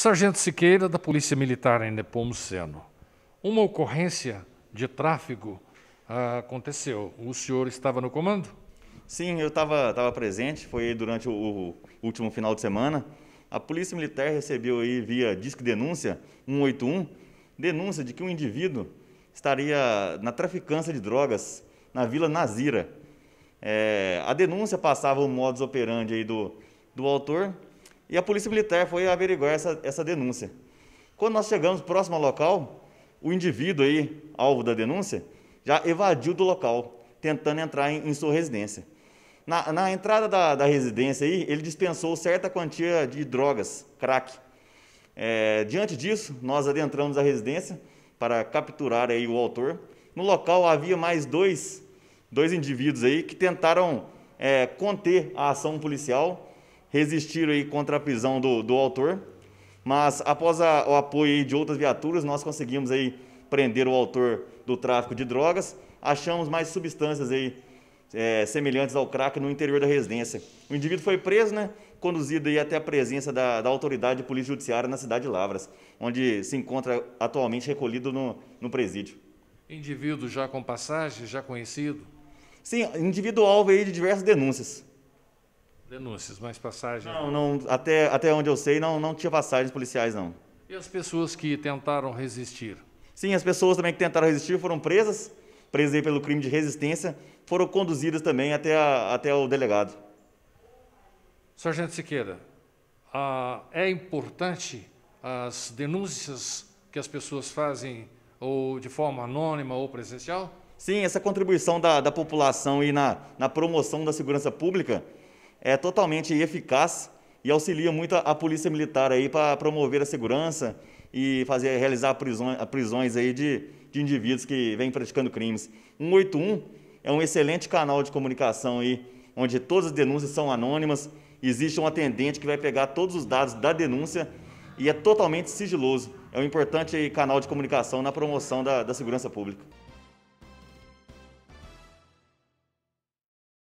Sargento Siqueira, da Polícia Militar em Nepomuceno. Uma ocorrência de tráfego ah, aconteceu. O senhor estava no comando? Sim, eu estava presente, foi durante o, o, último final de semana. A Polícia Militar recebeu aí via disque denúncia 181, denúncia de que um indivíduo estaria na traficância de drogas na Vila Nazira. É, a denúncia passava o modus operandi aí do, do autor, e a Polícia Militar foi averiguar essa, essa denúncia. Quando nós chegamos próximo ao local, o indivíduo aí, alvo da denúncia, já evadiu do local, tentando entrar em, em sua residência. Na, na entrada da, da, residência aí, ele dispensou certa quantia de drogas, crack. É, diante disso, nós adentramos a residência para capturar aí o autor. No local havia mais dois, dois indivíduos aí que tentaram é, conter a ação policial resistiram aí contra a prisão do, do autor, mas após a, o apoio de outras viaturas, nós conseguimos aí prender o autor do tráfico de drogas, achamos mais substâncias aí é, semelhantes ao crack no interior da residência. O indivíduo foi preso, né, conduzido aí até a presença da, da autoridade de polícia judiciária na cidade de Lavras, onde se encontra atualmente recolhido no, no presídio. Indivíduo já com passagem, já conhecido? Sim, indivíduo alvo aí de diversas denúncias denúncias, mas passagens. Não, não, até, até onde eu sei, não, não tinha passagens policiais, não. E as pessoas que tentaram resistir? Sim, as pessoas também que tentaram resistir foram presas, presas aí pelo crime de resistência, foram conduzidas também até, a, até o delegado. Sargento Siqueira, ah, é importante as denúncias que as pessoas fazem ou de forma anônima ou presencial? Sim, essa contribuição da, da população e na, na promoção da segurança pública é totalmente eficaz e auxilia muito a, a polícia militar aí para promover a segurança e fazer realizar prisões, prisões aí de, de indivíduos que vêm praticando crimes. 181 é um excelente canal de comunicação aí, onde todas as denúncias são anônimas, existe um atendente que vai pegar todos os dados da denúncia e é totalmente sigiloso. É um importante canal de comunicação na promoção da, da segurança pública.